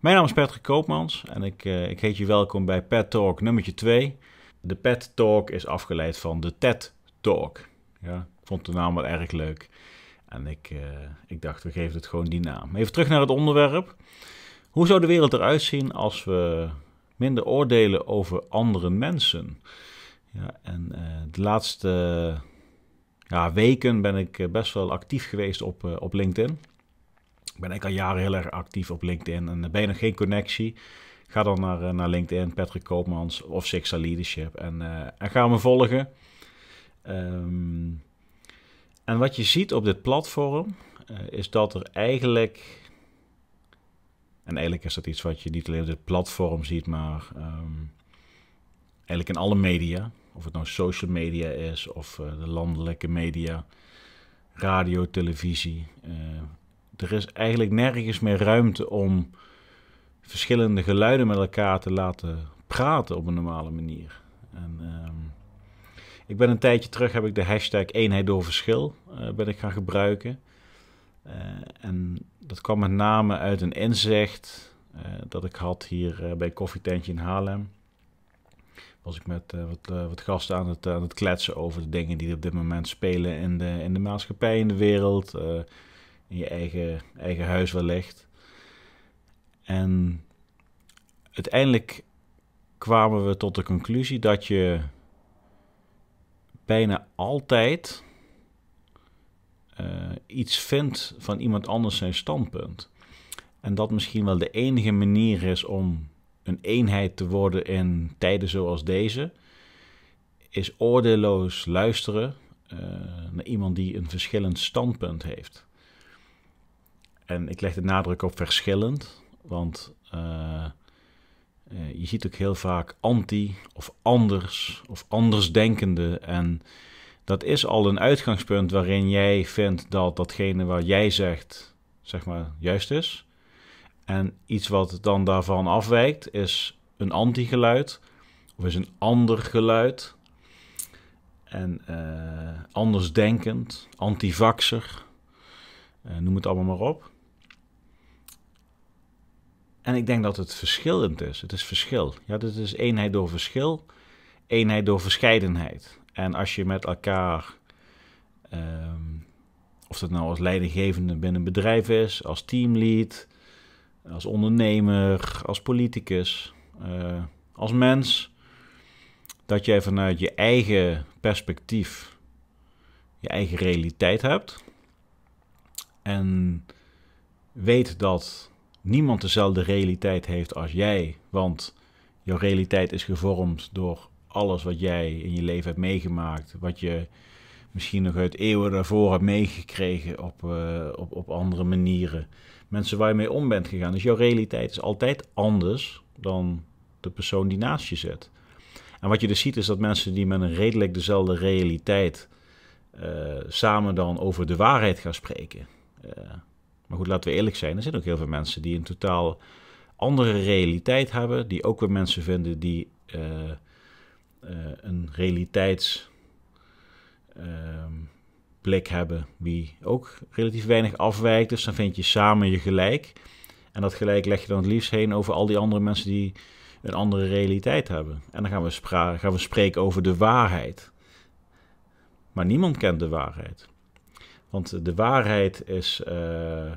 Mijn naam is Patrick Koopmans en ik, eh, ik heet je welkom bij Pet Talk nummertje 2. De Pet Talk is afgeleid van de TED Talk. Ja, ik vond de naam wel erg leuk. En ik, eh, ik dacht, we geven het gewoon die naam. Even terug naar het onderwerp. Hoe zou de wereld eruit zien als we minder oordelen over andere mensen? Ja, en eh, de laatste ja, weken ben ik best wel actief geweest op, op LinkedIn ben ik al jaren heel erg actief op LinkedIn. En ben je nog geen connectie? Ga dan naar, eh, naar LinkedIn, Patrick Koopmans of Sixa Leadership. En, eh, en ga me volgen. Ehm, en wat je ziet op dit platform eh, is dat er eigenlijk. En eigenlijk is dat iets wat je niet alleen op dit platform ziet, maar ehm, eigenlijk in alle media. Of het nou social media is of de landelijke media, radio, televisie, er is eigenlijk nergens meer ruimte om verschillende geluiden met elkaar te laten praten op een normale manier. En, ehm, ik ben een tijdje terug, heb ik de hashtag eenheid door verschil eh, ben ik gaan gebruiken. Eh, en dat kwam met name uit een inzicht eh, dat ik had hier bij Koffietentje in Haarlem. Was ik met wat, wat, gasten aan het, aan het kletsen over de dingen die op dit moment spelen in de, in de maatschappij, in de wereld in je eigen, eigen huis wellicht. En uiteindelijk kwamen we tot de conclusie dat je bijna altijd eh, iets vindt van iemand anders zijn standpunt. En dat misschien wel de enige manier is om een eenheid te worden in tijden zoals deze, is oordeelloos luisteren eh, naar iemand die een verschillend standpunt heeft. En ik leg de nadruk op verschillend, want eh, eh, je ziet ook heel vaak anti of anders of andersdenkende. En dat is al een uitgangspunt waarin jij vindt dat datgene wat jij zegt, zeg maar, juist is. En iets wat dan daarvan afwijkt is een anti-geluid of is een ander geluid. En uh, andersdenkend, antivaxer, noem het allemaal maar op. En ik denk dat het verschillend is. Het is verschil. Ja, dit is eenheid door verschil, eenheid door verscheidenheid. En als je met elkaar, ehm, of dat nou als leidinggevende binnen een bedrijf is, als teamlead, als ondernemer, als politicus, eh, als mens, dat jij vanuit je eigen perspectief je eigen realiteit hebt. En weet dat niemand dezelfde realiteit heeft als jij. Want jouw realiteit is gevormd door alles wat jij in je leven hebt meegemaakt. Wat je misschien nog uit eeuwen daarvoor hebt meegekregen op, eh, op, op andere manieren. Mensen waar je mee om bent gegaan. Dus jouw realiteit is altijd anders dan de persoon die naast je zit. En wat je dus ziet is dat mensen die met een redelijk dezelfde realiteit eh, samen dan over de waarheid gaan spreken. Uh, maar goed, laten we eerlijk zijn, er zijn ook heel veel mensen die een totaal andere realiteit hebben, die ook weer mensen vinden die eh, eh, een realiteitsblik ehm, hebben, die ook relatief weinig afwijkt. Dus dan vind je samen je gelijk. En dat gelijk leg je dan het liefst heen over al die andere mensen die een andere realiteit hebben. En dan gaan we, gaan we spreken over de waarheid. Maar niemand kent de waarheid. Want de waarheid is, eh,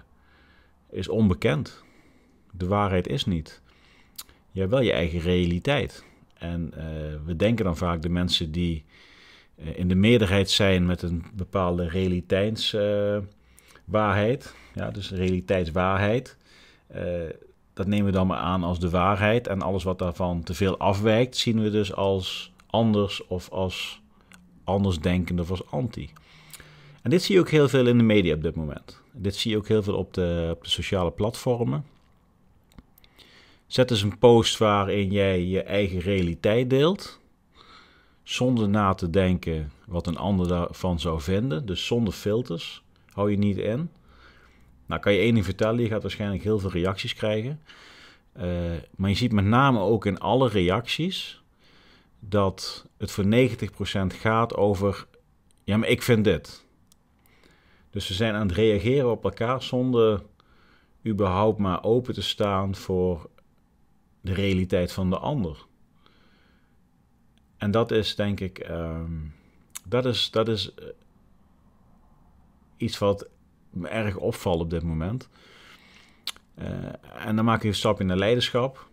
is onbekend. De waarheid is niet. Je hebt wel je eigen realiteit. En eh, we denken dan vaak de mensen die eh, in de meerderheid zijn met een bepaalde realiteitswaarheid, ja, dus realiteitswaarheid, dat nemen we dan maar aan als de waarheid. En alles wat daarvan te veel afwijkt, zien we dus als anders of als andersdenkende of als anti. En dit zie je ook heel veel in de media op dit moment. Dit zie je ook heel veel op de, op de sociale platformen. Zet eens een post waarin jij je eigen realiteit deelt. Zonder na te denken wat een ander daarvan zou vinden. Dus zonder filters. Hou je niet in. Nou, kan je één ding vertellen: je gaat waarschijnlijk heel veel reacties krijgen. Eh, maar je ziet met name ook in alle reacties dat het voor 90% gaat over: ja, maar ik vind dit. Dus we zijn aan het reageren op elkaar zonder überhaupt maar open te staan voor de realiteit van de ander. En dat is denk ik, ehm, dat is, dat is eh, iets wat me erg opvalt op dit moment. Eh, en dan maak je een stap in de leiderschap.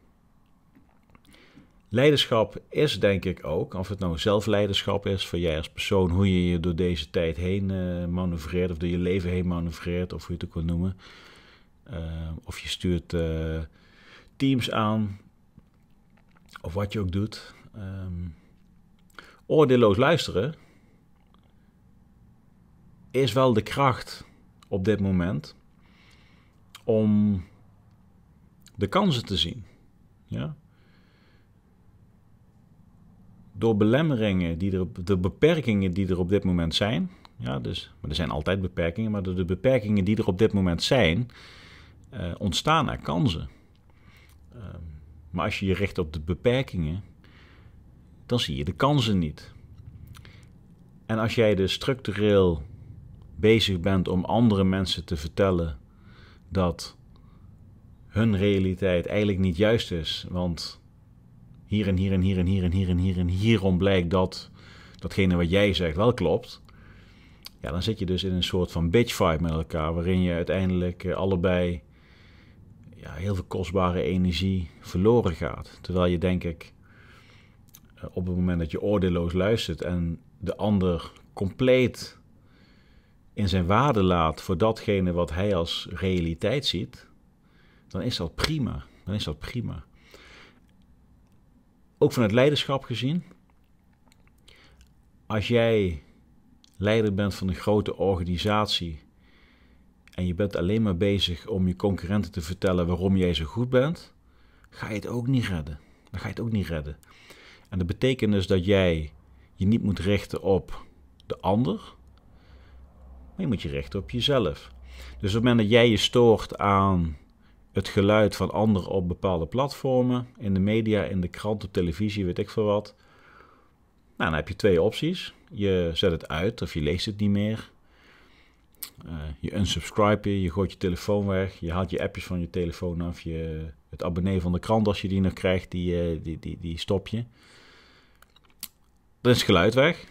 Leiderschap is denk ik ook, of het nou zelfleiderschap is voor jij als persoon, hoe je je door deze tijd heen eh, manoeuvreert, of door je leven heen manoeuvreert, of hoe je het ook wil noemen. Eh, of je stuurt eh, teams aan, of wat je ook doet. Um, oordeelloos luisteren is wel de kracht op dit moment om de kansen te zien. Ja? door belemmeringen, die er, de beperkingen die er op dit moment zijn. Ja, dus, maar er zijn altijd beperkingen, maar door de beperkingen die er op dit moment zijn, eh, ontstaan er kansen. Ehm, maar als je je richt op de beperkingen, dan zie je de kansen niet. En als jij dus structureel bezig bent om andere mensen te vertellen dat hun realiteit eigenlijk niet juist is, want hier en hier en hier en hier en hier en hier en hierom blijkt dat datgene wat jij zegt wel klopt. Ja, dan zit je dus in een soort van bitch fight met elkaar, waarin je uiteindelijk eh, allebei ja, heel veel kostbare energie verloren gaat. Terwijl je denk ik eh, op het moment dat je oordeelloos luistert en de ander compleet in zijn waarde laat voor datgene wat hij als realiteit ziet, dan is dat prima. Dan is dat prima. Ook van het leiderschap gezien. Als jij leider bent van een grote organisatie en je bent alleen maar bezig om je concurrenten te vertellen waarom jij zo goed bent, ga je het ook niet redden. Dan ga je het ook niet redden. En dat betekent dus dat jij je niet moet richten op de ander, maar je moet je richten op jezelf. Dus op het moment dat jij je stoort aan het geluid van anderen op bepaalde platformen, in de media, in de krant, op televisie, weet ik veel wat. Nou, dan heb je twee opties. Je zet het uit of je leest het niet meer. Eh, je unsubscribe je, je gooit je telefoon weg, je haalt je appjes van je telefoon af, je, het abonnee van de krant als je die nog krijgt, die, eh, die, die, die stop je. Dan is het geluid weg.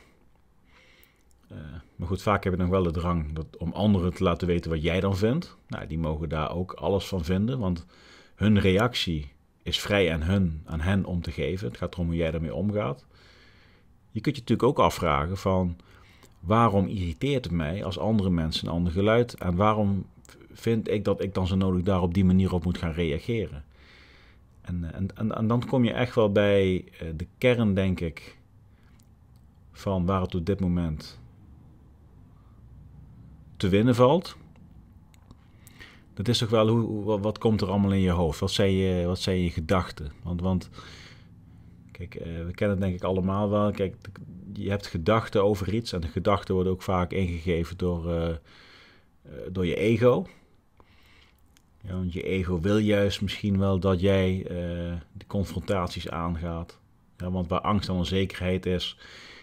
Eh, maar goed, vaak heb je nog wel de drang dat, om anderen te laten weten wat jij dan vindt. Nou, die mogen daar ook alles van vinden, want hun reactie is vrij aan, hun, aan hen om te geven. Het gaat erom hoe jij daarmee omgaat. Je kunt je natuurlijk ook afvragen van waarom irriteert het mij als andere mensen een ander geluid en waarom vind ik dat ik dan zo nodig daar op die manier op moet gaan reageren. En, eh, en, en, en dan kom je echt wel bij eh, de kern, denk ik, van waar het op dit moment te winnen valt. Dat is toch wel hoe, wat, komt er allemaal in je hoofd? Wat zijn je, wat zijn je gedachten? Want, want kijk, eh, we kennen het denk ik allemaal wel. Kijk, je hebt gedachten over iets en de gedachten worden ook vaak ingegeven door, eh, eh, door je ego. Ja, want je ego wil juist misschien wel dat jij de confrontaties aangaat. Ja, want waar angst en onzekerheid is,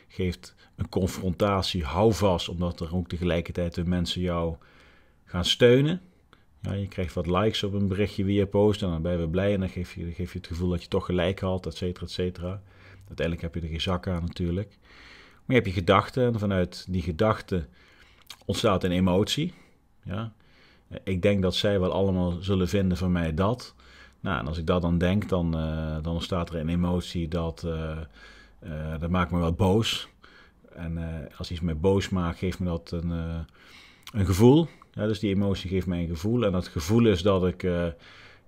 geeft een confrontatie houvast, omdat er ook tegelijkertijd de mensen jou gaan steunen. Ja, je krijgt wat likes op een berichtje wie je post en dan ben je weer blij en dan geef je, geef je het gevoel dat je toch gelijk had, et cetera, et cetera. Uiteindelijk heb je er geen zak aan natuurlijk. Maar je hebt je gedachten en vanuit die gedachten ontstaat een emotie. Ja. Ik denk dat zij wel allemaal zullen vinden van mij dat. Nou, en als ik dat dan denk, dan, eh, dan ontstaat er een emotie dat, eh, eh, dat maakt me wel boos. En eh, als iets me boos maakt, geeft me dat een, eh, een gevoel. dus die emotie geeft mij een gevoel. En dat gevoel is dat ik eh,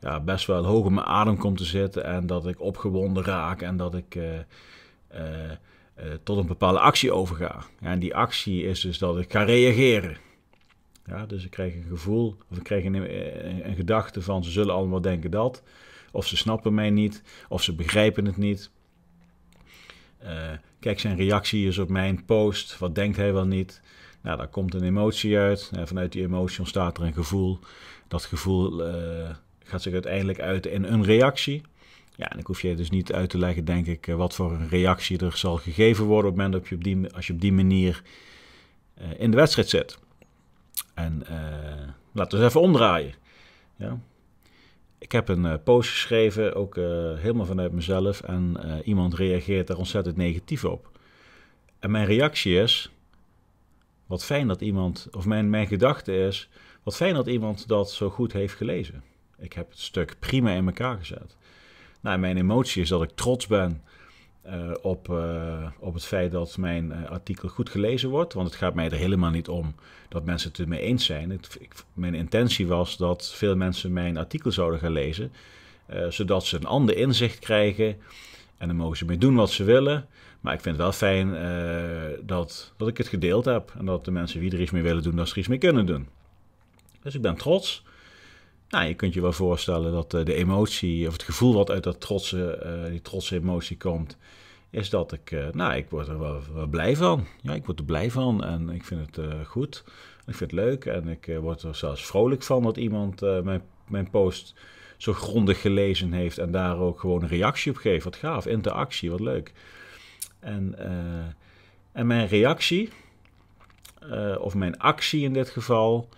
ja, best wel hoog op mijn adem kom te zitten. En dat ik opgewonden raak. En dat ik tot een bepaalde actie overga. Ja, en die actie is dus dat ik ga reageren. Ja, dus ik krijg een gevoel, of ik krijg een, een, gedachte van ze zullen allemaal denken dat. Of ze snappen mij niet, of ze begrijpen het niet. Kijk, zijn reactie is op mijn post. Wat denkt hij wel niet? Nou, daar komt een emotie uit. En vanuit die emotie ontstaat er een gevoel. Dat gevoel eh, gaat zich uiteindelijk uit in een reactie. Ja, en ik hoef je dus niet uit te leggen, denk ik, wat voor een reactie er zal gegeven worden op het moment dat je op die, als je op die manier eh, in de wedstrijd zit. En uh, laten we eens even omdraaien. Ja? Ik heb een eh, post geschreven, ook eh, helemaal vanuit mezelf. En eh, iemand reageert daar ontzettend negatief op. En mijn reactie is: wat fijn dat iemand, of mijn, mijn gedachte is, wat fijn dat iemand dat zo goed heeft gelezen. Ik heb het stuk prima in elkaar gezet. Nou, mijn emotie is dat ik trots ben eh, op, eh, op het feit dat mijn eh, artikel goed gelezen wordt. Want het gaat mij er helemaal niet om dat mensen het ermee eens zijn. ik, mijn intentie was dat veel mensen mijn artikel zouden gaan lezen, zodat ze een ander inzicht krijgen. En dan mogen ze mee doen wat ze willen. Maar ik vind het wel fijn dat, dat ik het gedeeld heb. En dat de mensen wie er iets mee willen doen, dat ze er iets mee kunnen doen. Dus ik ben trots nou, je kunt je wel voorstellen dat eh, de emotie, of het gevoel wat uit dat trotse, eh, die trotse emotie komt, is dat ik, eh, nou, ik word er wel, blij van. Ja, ik word er blij van en ik vind het goed. Ik vind het leuk en ik word er zelfs vrolijk van dat iemand mijn, mijn post zo grondig gelezen heeft en daar ook gewoon een reactie op geeft. Wat gaaf, interactie, wat leuk. En, en mijn reactie, of mijn actie in dit geval,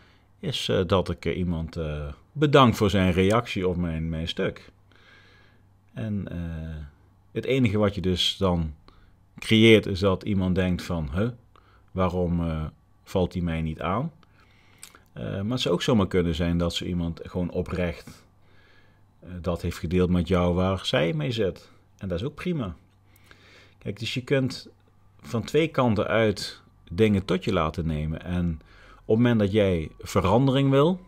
is eh, dat ik eh, iemand uh, bedank voor zijn reactie op mijn, mijn stuk. En het enige wat je dus dan creëert is dat iemand denkt van, huh, waarom valt hij mij niet aan? maar het zou ook zomaar kunnen zijn dat ze iemand gewoon oprecht dat heeft gedeeld met jou waar zij mee zit. En dat is ook prima. Kijk, dus je kunt van twee kanten uit dingen tot je laten nemen. En het moment dat jij verandering wil,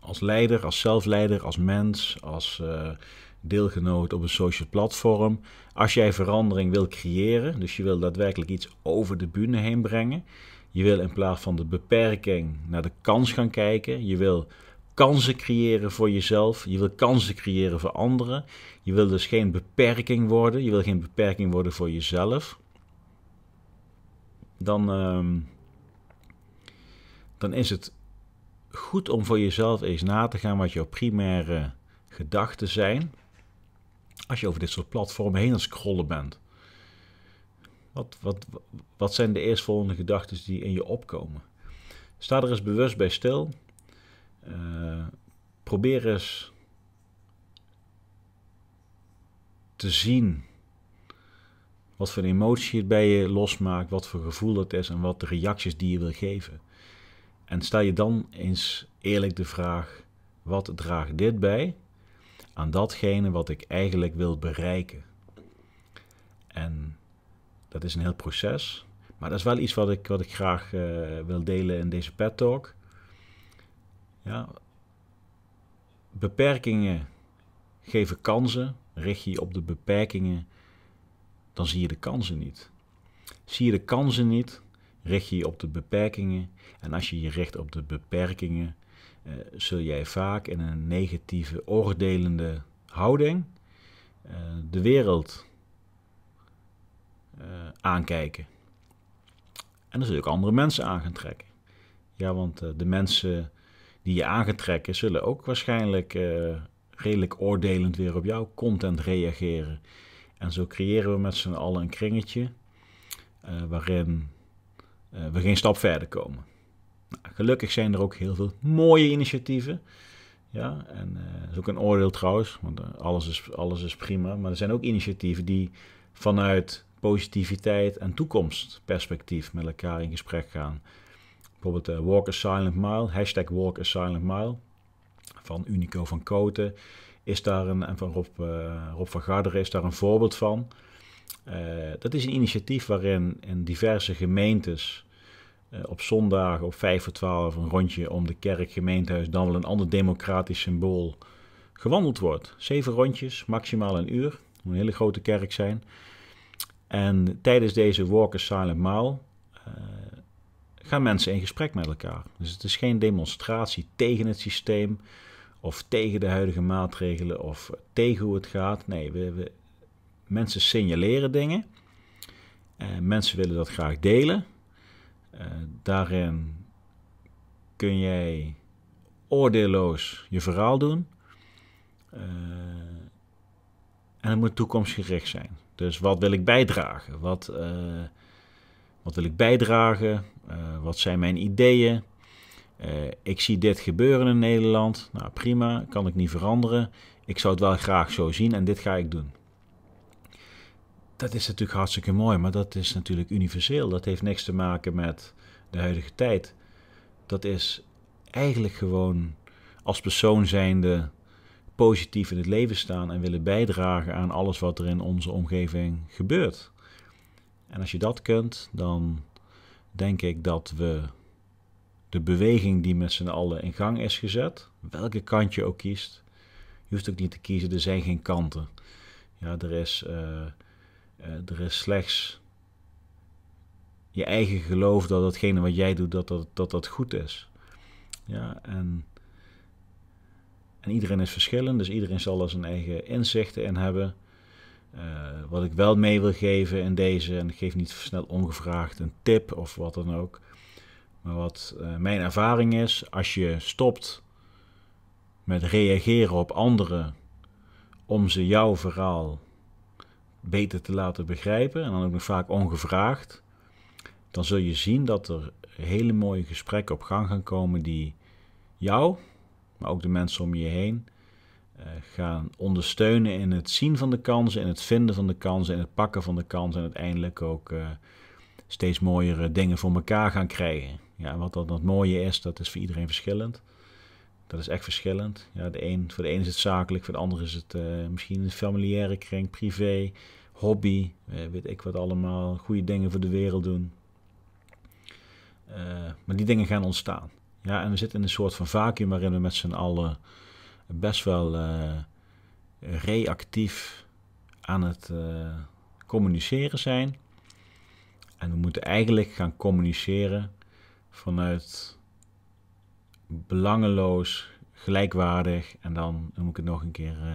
als leider, als zelfleider, als mens, als eh, deelgenoot op een social platform, als jij verandering wil creëren, dus je wil daadwerkelijk iets over de bühne heen brengen, je wil in plaats van de beperking naar de kans gaan kijken, je wil kansen creëren voor jezelf. Je wil kansen creëren voor anderen. Je wil dus geen beperking worden. Je wil geen beperking worden voor jezelf. Dan, ehm, dan is het goed om voor jezelf eens na te gaan wat jouw primaire gedachten zijn. Als je over dit soort platformen heen aan scrollen bent. Wat, wat, wat zijn de eerstvolgende gedachten die in je opkomen? Sta er eens bewust bij stil. Eh, probeer eens te zien wat voor emotie het bij je losmaakt, wat voor gevoel het is en wat de reacties die je wil geven. En stel je dan eens eerlijk de vraag: wat draagt dit bij aan datgene wat ik eigenlijk wil bereiken? En dat is een heel proces. Maar dat is wel iets wat ik, wat ik graag eh, wil delen in deze pet talk. Ja. Beperkingen geven kansen. Richt je je op de beperkingen, dan zie je de kansen niet. Zie je de kansen niet, richt je je op de beperkingen. En als je je richt op de beperkingen, eh, zul jij vaak in een negatieve, oordelende houding eh, de wereld eh, aankijken. En dan zul je ook andere mensen aan gaan trekken. Ja, want de mensen die je aangetrekken, zullen ook waarschijnlijk redelijk oordelend weer op jouw content reageren. En zo creëren we met z'n allen een kringetje waarin eh, we geen stap verder komen. Nou, gelukkig zijn er ook heel veel mooie initiatieven. Ja, en eh, dat is ook een oordeel trouwens, want eh, alles, is, alles is prima. Maar er zijn ook initiatieven die vanuit positiviteit en toekomstperspectief met elkaar in gesprek gaan. Bijvoorbeeld uh, Walk a Silent Mile, hashtag Walk a Silent Mile van Unico van Koten. Is daar een, en van Rob, Rob van Garderen is daar een voorbeeld van. Eh, dat is een initiatief waarin in diverse gemeentes eh, op zondag op 5 voor 12 een rondje om de kerk, gemeentehuis, dan wel een ander democratisch symbool gewandeld wordt. Zeven rondjes, maximaal een uur. Het moet een hele grote kerk zijn. En tijdens deze Walk Silent Mile uh, gaan mensen in gesprek met elkaar. Dus het is geen demonstratie tegen het systeem of tegen de huidige maatregelen of tegen hoe het gaat. Nee, we, we, Mensen signaleren dingen. Eh, mensen willen dat graag delen. Eh, daarin kun jij oordeelloos je verhaal doen. Eh, en het moet toekomstgericht zijn. Dus wat wil ik bijdragen? Wat, wat wil ik bijdragen? wat zijn mijn ideeën? ik zie dit gebeuren in Nederland. Nou prima, kan ik niet veranderen. Ik zou het wel graag zo zien en dit ga ik doen dat is natuurlijk hartstikke mooi, maar dat is natuurlijk universeel. Dat heeft niks te maken met de huidige tijd. Dat is eigenlijk gewoon als persoon zijnde positief in het leven staan en willen bijdragen aan alles wat er in onze omgeving gebeurt. En als je dat kunt, dan denk ik dat we de beweging die met z'n allen in gang is gezet, welke kant je ook kiest, je hoeft ook niet te kiezen, er zijn geen kanten. Ja, er is. Eh, eh, er is slechts je eigen geloof dat datgene wat jij doet, dat dat, dat, goed is. Ja, en, en iedereen is verschillend, dus iedereen zal er zijn eigen inzichten in hebben. Eh, wat ik wel mee wil geven in deze, en ik geef niet snel ongevraagd een tip of wat dan ook. Maar wat eh, mijn ervaring is, als je stopt met reageren op anderen om ze jouw verhaal beter te laten begrijpen en dan ook nog vaak ongevraagd, dan zul je zien dat er hele mooie gesprekken op gang gaan komen die jou, maar ook de mensen om je heen, eh, gaan ondersteunen in het zien van de kansen, in het vinden van de kansen, in het pakken van de kansen en uiteindelijk ook eh, steeds mooiere dingen voor elkaar gaan krijgen. Ja, wat dan het mooie is, dat is voor iedereen verschillend. Dat is echt verschillend. Ja, de een, voor de een is het zakelijk, voor de ander is het eh, misschien een familiaire kring, privé, hobby, eh, weet ik wat allemaal. Goede dingen voor de wereld doen. Eh, maar die dingen gaan ontstaan. Ja, en we zitten in een soort van vacuüm waarin we met z'n allen best wel reactief aan het communiceren zijn. En we moeten eigenlijk gaan communiceren vanuit belangeloos, gelijkwaardig en dan noem ik het nog een keer uh,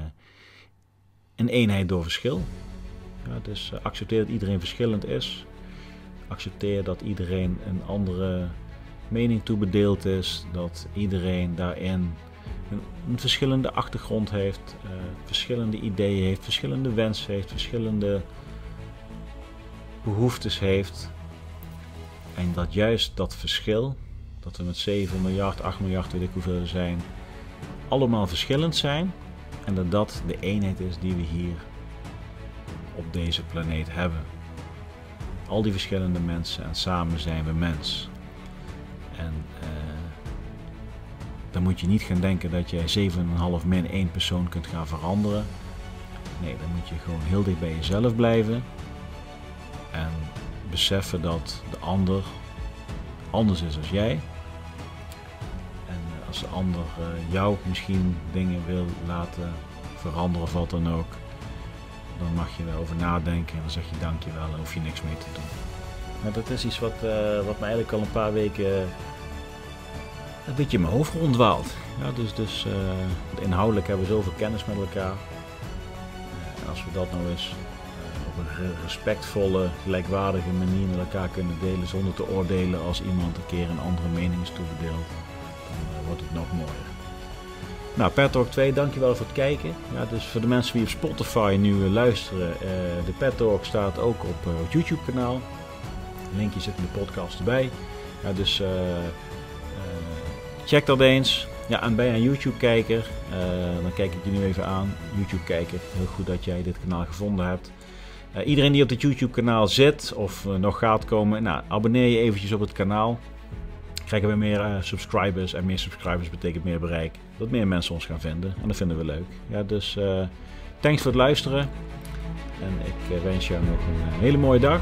een eenheid door verschil. Ja, dus eh, accepteer dat iedereen verschillend is. Accepteer dat iedereen een andere mening toebedeeld is. Dat iedereen daarin een, verschillende achtergrond heeft, eh, verschillende ideeën heeft, verschillende wensen heeft, verschillende behoeftes heeft. En dat juist dat verschil dat we met 7 miljard, 8 miljard, weet ik hoeveel er zijn, allemaal verschillend zijn. En dat dat de eenheid is die we hier op deze planeet hebben. Al die verschillende mensen en samen zijn we mens. En eh, dan moet je niet gaan denken dat jij 7,5 min 1 persoon kunt gaan veranderen. Nee, dan moet je gewoon heel dicht bij jezelf blijven. En beseffen dat de ander anders is als jij ander eh, jou misschien dingen wil laten veranderen of wat dan ook, dan mag je erover nadenken en dan zeg je dankjewel en hoef je niks mee te doen. Nou, dat is iets wat, uh, wat me eigenlijk al een paar weken eh, een beetje in mijn hoofd rondwaalt. Ja, dus dus inhoudelijk hebben we zoveel kennis met elkaar. als we dat nou eens op een respectvolle, gelijkwaardige manier met elkaar kunnen delen zonder te oordelen als iemand een keer een andere mening is toegedeeld wordt het nog mooier. Nou, Petrock 2, dankjewel voor het kijken. Ja, dus voor de mensen die op Spotify nu eh, luisteren, uh, de Petrock staat ook op eh, het YouTube-kanaal. Linkje zit in de podcast erbij. Ja, dus check dat eens. Ja, en ben je een YouTube-kijker, dan kijk ik je nu even aan. YouTube-kijker, heel goed dat jij dit kanaal gevonden hebt. iedereen die op dit YouTube-kanaal zit of nog gaat komen, nou, abonneer je eventjes op het kanaal krijgen we meer eh, subscribers. En meer subscribers betekent meer bereik. Dat meer mensen ons gaan vinden. En dat vinden we leuk. Ja, dus eh, thanks voor het luisteren. En ik eh, wens jou nog een hele mooie dag.